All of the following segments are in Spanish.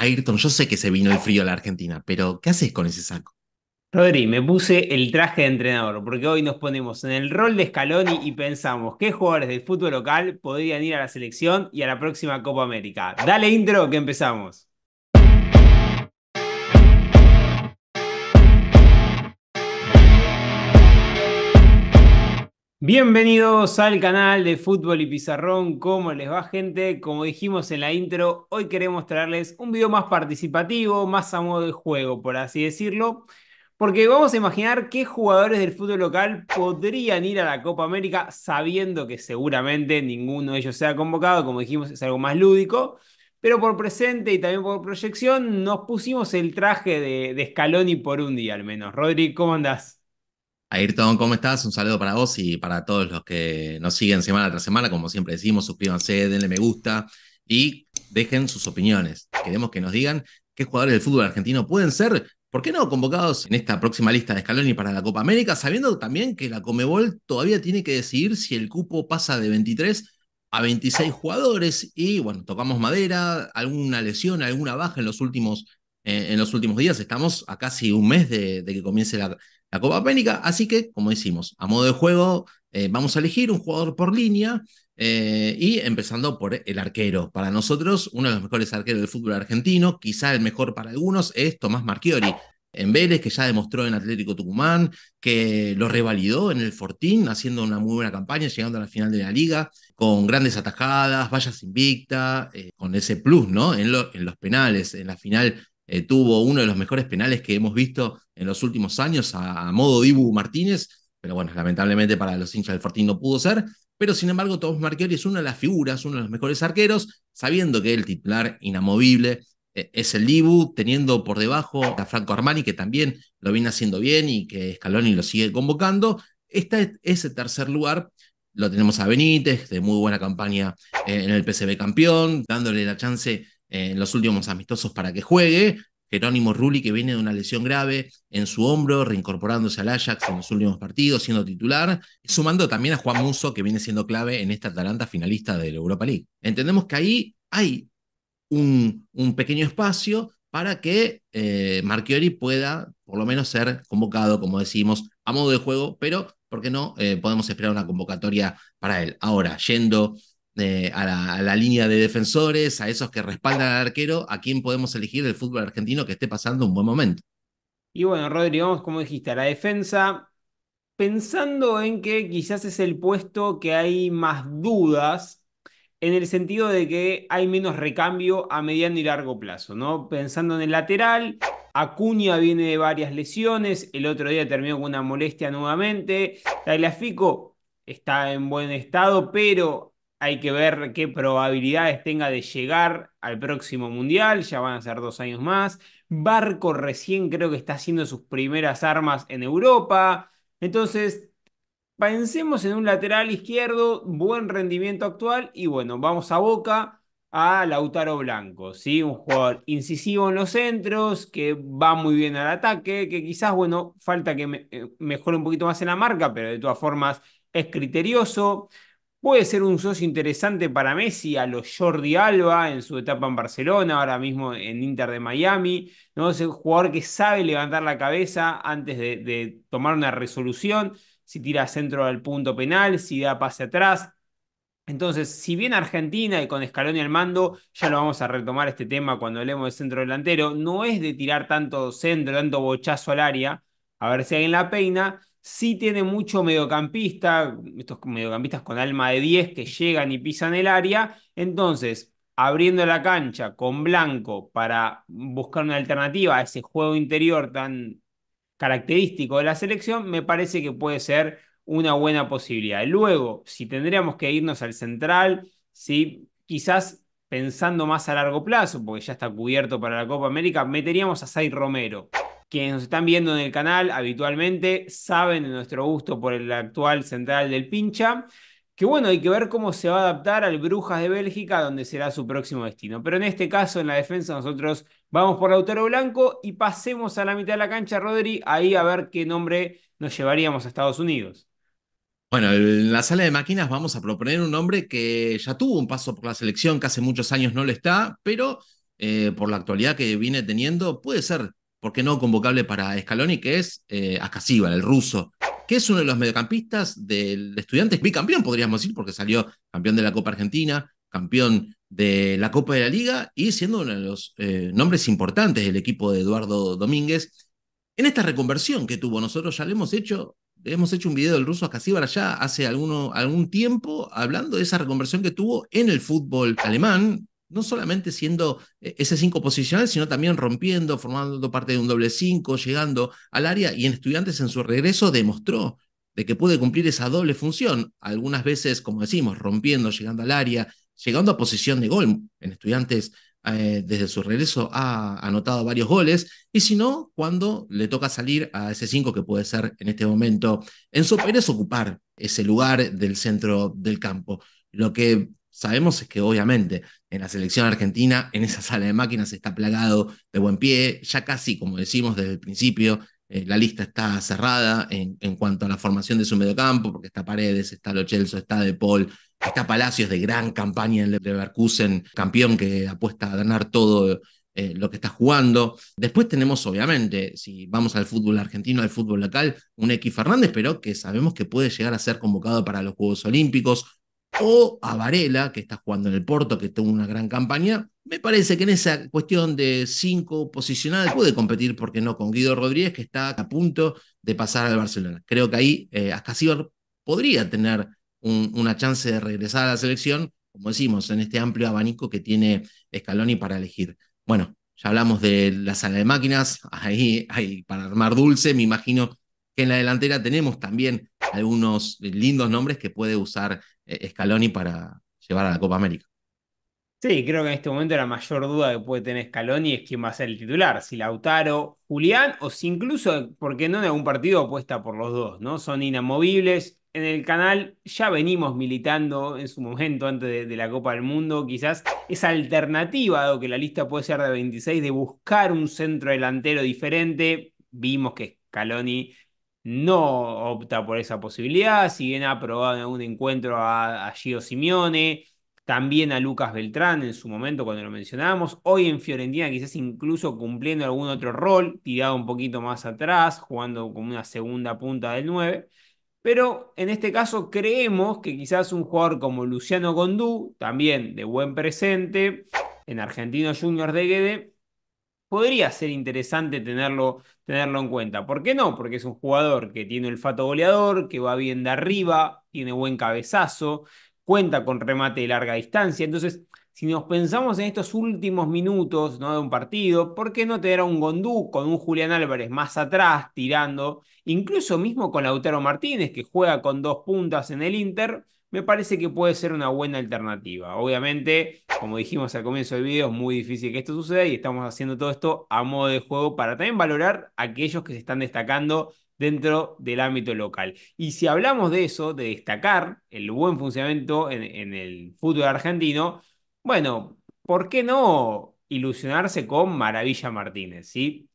Ayrton, yo sé que se vino el frío a la Argentina, pero ¿qué haces con ese saco? Rodri, me puse el traje de entrenador, porque hoy nos ponemos en el rol de Scaloni y pensamos qué jugadores del fútbol local podrían ir a la selección y a la próxima Copa América. Dale intro que empezamos. Bienvenidos al canal de Fútbol y Pizarrón, ¿cómo les va gente? Como dijimos en la intro, hoy queremos traerles un video más participativo, más a modo de juego, por así decirlo, porque vamos a imaginar qué jugadores del fútbol local podrían ir a la Copa América sabiendo que seguramente ninguno de ellos sea convocado, como dijimos es algo más lúdico, pero por presente y también por proyección nos pusimos el traje de, Scaloni por un día al menos. Rodri, ¿cómo andás? Ayrton, ¿cómo estás? Un saludo para vos y para todos los que nos siguen semana tras semana. Como siempre decimos, suscríbanse, denle me gusta y dejen sus opiniones. Queremos que nos digan qué jugadores del fútbol argentino pueden ser, ¿por qué no convocados en esta próxima lista de Scaloni para la Copa América? Sabiendo también que la Comebol todavía tiene que decidir si el cupo pasa de 23 a 26 jugadores y bueno, tocamos madera, alguna lesión, alguna baja en los últimos eh, en los últimos días. Estamos a casi un mes de, que comience la, Copa Pénica. así que, como decimos, a modo de juego, eh, vamos a elegir un jugador por línea eh, y empezando por el arquero. Para nosotros, uno de los mejores arqueros del fútbol argentino, quizá el mejor para algunos, es Tomás Marchiori. En Vélez, que ya demostró en Atlético Tucumán, que lo revalidó en el Fortín, haciendo una muy buena campaña, llegando a la final de la liga, con grandes atajadas, vallas invicta, con ese plus, ¿no? en los penales, en la final eh, tuvo uno de los mejores penales que hemos visto en los últimos años a, modo Dibu Martínez, pero bueno, lamentablemente para los hinchas del Fortín no pudo ser, pero sin embargo Tomás Marchiori es una de las figuras, uno de los mejores arqueros, sabiendo que el titular inamovible eh, es el Dibu, teniendo por debajo a Franco Armani, que también lo viene haciendo bien y que Scaloni lo sigue convocando. Está e, ese tercer lugar lo tenemos a Benítez, de muy buena campaña eh, en el PCB campeón, dándole la chance en eh, los últimos amistosos para que juegue. Jerónimo Rulli, que viene de una lesión grave en su hombro, reincorporándose al Ajax en los últimos partidos, siendo titular, sumando también a Juan Muso, que viene siendo clave en esta Atalanta finalista de la Europa League. Entendemos que ahí hay un, un pequeño espacio para que eh, Marchiori pueda, por lo menos, ser convocado, como decimos, a modo de juego, pero, ¿por qué no? Eh, podemos esperar una convocatoria para él. Ahora, yendo eh, a, la, línea de defensores, a esos que respaldan al arquero, a quién podemos elegir del fútbol argentino que esté pasando un buen momento. Y bueno, Rodrigo, vamos como dijiste, a la defensa, pensando en que quizás es el puesto que hay más dudas, en el sentido de que hay menos recambio a mediano y largo plazo, ¿no? Pensando en el lateral, Acuña viene de varias lesiones, el otro día terminó con una molestia nuevamente, Tagliafico está en buen estado, pero hay que ver qué probabilidades tenga de llegar al próximo mundial, ya van a ser dos años más. Barco recién creo que está haciendo sus primeras armas en Europa. Entonces, pensemos en un lateral izquierdo, buen rendimiento actual y bueno, vamos a Boca a Lautaro Blanco, ¿sí? Un jugador incisivo en los centros, que va muy bien al ataque, que quizás, bueno, falta que eh, mejore un poquito más en la marca, pero de todas formas es criterioso puede ser un socio interesante para Messi a los Jordi Alba en su etapa en Barcelona, ahora mismo en Inter de Miami, ¿no? Es un jugador que sabe levantar la cabeza antes de, tomar una resolución, si tira centro al punto penal, si da pase atrás. Entonces, si bien Argentina y con escalón al mando, ya lo vamos a retomar este tema cuando hablemos de centro delantero, no es de tirar tanto centro, tanto bochazo al área, a ver si alguien la peina, si tiene mucho mediocampista, estos mediocampistas con alma de 10 que llegan y pisan el área. Entonces, abriendo la cancha con Blanco para buscar una alternativa a ese juego interior tan característico de la selección, me parece que puede ser una buena posibilidad. Luego, si tendríamos que irnos al central, ¿sí? quizás pensando más a largo plazo, porque ya está cubierto para la Copa América, meteríamos a Zay Romero. Quienes nos están viendo en el canal habitualmente saben de nuestro gusto por el actual central del Pincha. Que bueno, hay que ver cómo se va a adaptar al Brujas de Bélgica, donde será su próximo destino. Pero en este caso, en la defensa, nosotros vamos por Lautaro Blanco y pasemos a la mitad de la cancha, Rodri, ahí a ver qué nombre nos llevaríamos a Estados Unidos. Bueno, en la sala de máquinas vamos a proponer un nombre que ya tuvo un paso por la selección, que hace muchos años no lo está, pero eh, por la actualidad que viene teniendo, puede ser ¿por qué no convocable para Scaloni? Que es eh, el ruso, que es uno de los mediocampistas del Estudiantes bicampeón, podríamos decir, porque salió campeón de la Copa Argentina, campeón de la Copa de la Liga y siendo uno de los eh, nombres importantes del equipo de Eduardo Domínguez. En esta reconversión que tuvo, nosotros ya le hemos hecho, hemos hecho un video del ruso acasíbar ya hace algún tiempo hablando de esa reconversión que tuvo en el fútbol alemán, no solamente siendo eh, ese cinco posicional, sino también rompiendo, formando parte de un doble cinco, llegando al área y en estudiantes en su regreso demostró de que puede cumplir esa doble función, algunas veces, como decimos, rompiendo, llegando al área, llegando a posición de gol. En estudiantes eh, desde su regreso ha anotado varios goles, y si no, cuando le toca salir a ese cinco que puede ser en este momento en su Pérez ocupar ese lugar del centro del campo. Lo que sabemos que obviamente en la selección argentina, en esa sala de máquinas está plagado de buen pie, ya casi, como decimos desde el principio, eh, la lista está cerrada en, cuanto a la formación de su mediocampo, porque está Paredes, está Lochelso, está De Paul, está Palacios de gran campaña en Leverkusen, campeón que apuesta a ganar todo eh, lo que está jugando. Después tenemos, obviamente, si vamos al fútbol argentino, al fútbol local, un X Fernández, pero que sabemos que puede llegar a ser convocado para los Juegos Olímpicos, o a Varela, que está jugando en el Porto, que tuvo una gran campaña. Me parece que en esa cuestión de cinco posicionales puede competir, porque no, con Guido Rodríguez, que está a punto de pasar al Barcelona. Creo que ahí eh, podría tener una chance de regresar a la selección, como decimos, en este amplio abanico que tiene Scaloni para elegir. Bueno, ya hablamos de la sala de máquinas, ahí, ahí para armar dulce, me imagino que en la delantera tenemos también algunos lindos nombres que puede usar eh, Scaloni para llevar a la Copa América. Sí, creo que en este momento la mayor duda que puede tener Scaloni es quién va a ser el titular, si Lautaro, Julián o si incluso, porque no en algún partido apuesta por los dos, ¿no? Son inamovibles. En el canal ya venimos militando en su momento antes de, la Copa del Mundo, quizás esa alternativa, dado que la lista puede ser de 26, de buscar un centro delantero diferente. Vimos que Scaloni no opta por esa posibilidad, si bien ha probado en algún encuentro a, Gio Simeone, también a Lucas Beltrán en su momento cuando lo mencionábamos, hoy en Fiorentina quizás incluso cumpliendo algún otro rol, tirado un poquito más atrás, jugando como una segunda punta del 9. Pero en este caso creemos que quizás un jugador como Luciano Gondú, también de buen presente, en Argentino Junior de Guede, podría ser interesante tenerlo, tenerlo en cuenta. ¿Por qué no? Porque es un jugador que tiene el fato goleador, que va bien de arriba, tiene buen cabezazo, cuenta con remate de larga distancia. Entonces, si nos pensamos en estos últimos minutos ¿no? de un partido, ¿por qué no tener a un Gondú con un Julián Álvarez más atrás tirando? Incluso mismo con Lautaro Martínez, que juega con dos puntas en el Inter, me parece que puede ser una buena alternativa. Obviamente, como dijimos al comienzo del video, es muy difícil que esto suceda y estamos haciendo todo esto a modo de juego para también valorar a aquellos que se están destacando dentro del ámbito local. Y si hablamos de eso, de destacar el buen funcionamiento en, el fútbol argentino, bueno, ¿por qué no ilusionarse con Maravilla Martínez? ¿sí?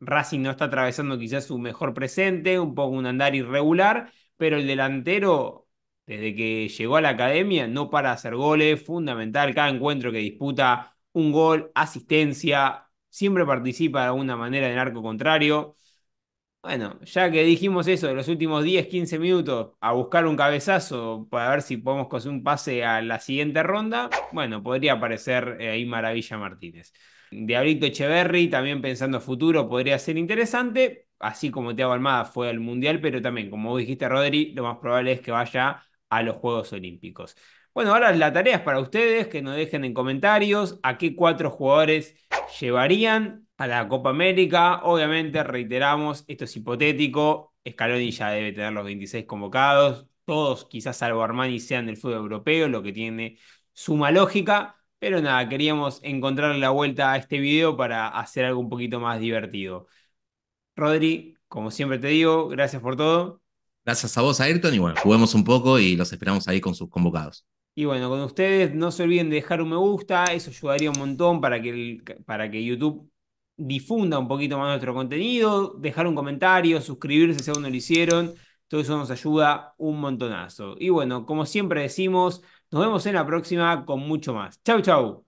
Racing no está atravesando quizás su mejor presente, un poco un andar irregular, pero el delantero desde que llegó a la academia no para hacer goles, fundamental, cada encuentro que disputa un gol, asistencia, siempre participa de alguna manera el arco contrario. Bueno, ya que dijimos eso de los últimos 10, 15 minutos a buscar un cabezazo para ver si podemos conseguir un pase a la siguiente ronda, bueno, podría aparecer eh, ahí Maravilla Martínez. Diablito Echeverry, también pensando futuro, podría ser interesante, así como Teago Almada fue al Mundial, pero también, como dijiste, Rodri, lo más probable es que vaya a los Juegos Olímpicos. Bueno, ahora la tarea es para ustedes, que nos dejen en comentarios a qué cuatro jugadores llevarían a la Copa América. Obviamente, reiteramos, esto es hipotético. Scaloni ya debe tener los 26 convocados. Todos, quizás salvo Armani, sean del fútbol europeo, lo que tiene suma lógica. Pero nada, queríamos encontrar la vuelta a este video para hacer algo un poquito más divertido. Rodri, como siempre te digo, gracias por todo. Gracias a vos, Ayrton, y bueno, juguemos un poco y los esperamos ahí con sus convocados. Y bueno, con ustedes no se olviden de dejar un me gusta, eso ayudaría un montón para que, para que YouTube difunda un poquito más nuestro contenido, dejar un comentario, suscribirse si aún no lo hicieron, todo eso nos ayuda un montonazo. Y bueno, como siempre decimos, nos vemos en la próxima con mucho más. Chau, chau.